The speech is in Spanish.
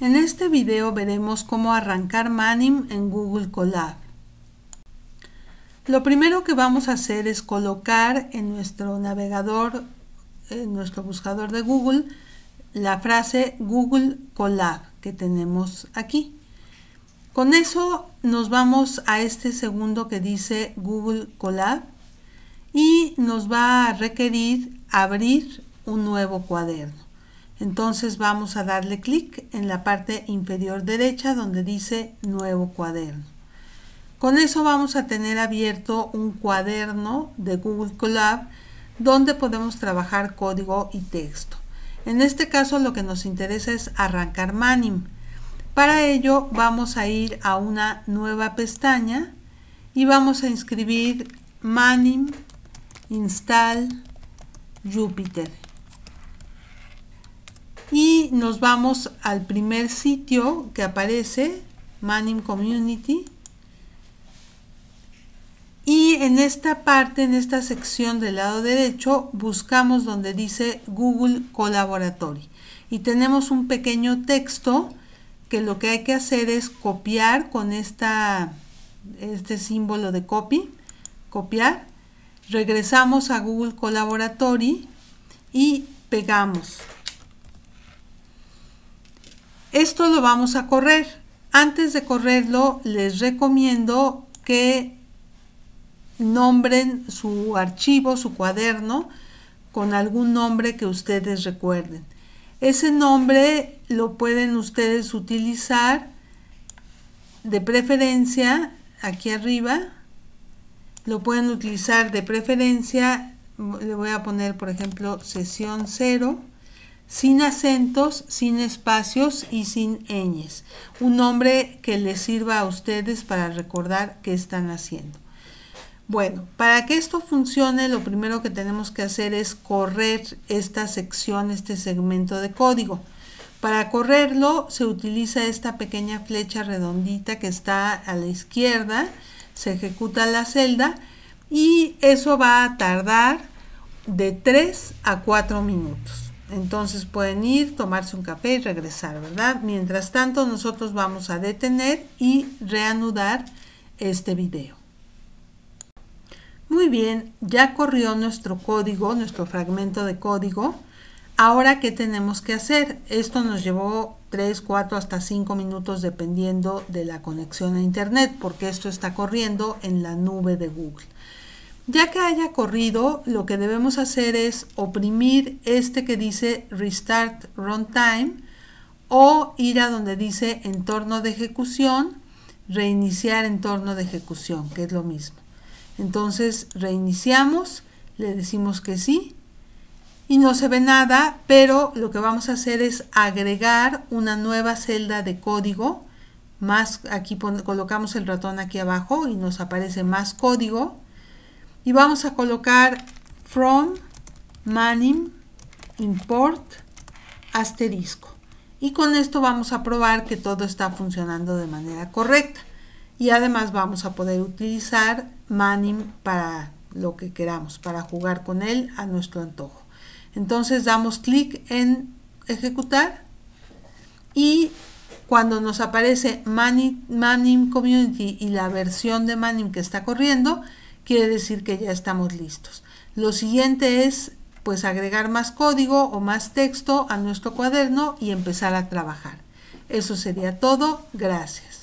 En este video veremos cómo arrancar Manim en Google Colab. Lo primero que vamos a hacer es colocar en nuestro navegador, en nuestro buscador de Google, la frase Google Colab que tenemos aquí. Con eso nos vamos a este segundo que dice Google Colab y nos va a requerir abrir un nuevo cuaderno. Entonces vamos a darle clic en la parte inferior derecha donde dice nuevo cuaderno. Con eso vamos a tener abierto un cuaderno de Google Colab donde podemos trabajar código y texto. En este caso lo que nos interesa es arrancar Manim. Para ello vamos a ir a una nueva pestaña y vamos a inscribir Manim install Jupyter y nos vamos al primer sitio que aparece, Manning Community. Y en esta parte, en esta sección del lado derecho, buscamos donde dice Google Collaboratory. Y tenemos un pequeño texto que lo que hay que hacer es copiar con esta, este símbolo de copy, copiar. Regresamos a Google Collaboratory y pegamos. Esto lo vamos a correr. Antes de correrlo, les recomiendo que nombren su archivo, su cuaderno, con algún nombre que ustedes recuerden. Ese nombre lo pueden ustedes utilizar de preferencia aquí arriba. Lo pueden utilizar de preferencia, le voy a poner por ejemplo sesión 0 sin acentos, sin espacios y sin ñes. Un nombre que les sirva a ustedes para recordar qué están haciendo. Bueno, para que esto funcione, lo primero que tenemos que hacer es correr esta sección, este segmento de código. Para correrlo se utiliza esta pequeña flecha redondita que está a la izquierda, se ejecuta la celda y eso va a tardar de 3 a 4 minutos. Entonces pueden ir, tomarse un café y regresar, ¿verdad? Mientras tanto, nosotros vamos a detener y reanudar este video. Muy bien, ya corrió nuestro código, nuestro fragmento de código. Ahora, ¿qué tenemos que hacer? Esto nos llevó 3, 4, hasta 5 minutos dependiendo de la conexión a Internet, porque esto está corriendo en la nube de Google. Ya que haya corrido, lo que debemos hacer es oprimir este que dice Restart Runtime o ir a donde dice entorno de ejecución, reiniciar entorno de ejecución, que es lo mismo. Entonces reiniciamos, le decimos que sí y no se ve nada, pero lo que vamos a hacer es agregar una nueva celda de código, más aquí colocamos el ratón aquí abajo y nos aparece más código y vamos a colocar from manim import asterisco y con esto vamos a probar que todo está funcionando de manera correcta y además vamos a poder utilizar manim para lo que queramos para jugar con él a nuestro antojo entonces damos clic en ejecutar y cuando nos aparece manim, manim community y la versión de manim que está corriendo quiere decir que ya estamos listos. Lo siguiente es pues agregar más código o más texto a nuestro cuaderno y empezar a trabajar. Eso sería todo. Gracias.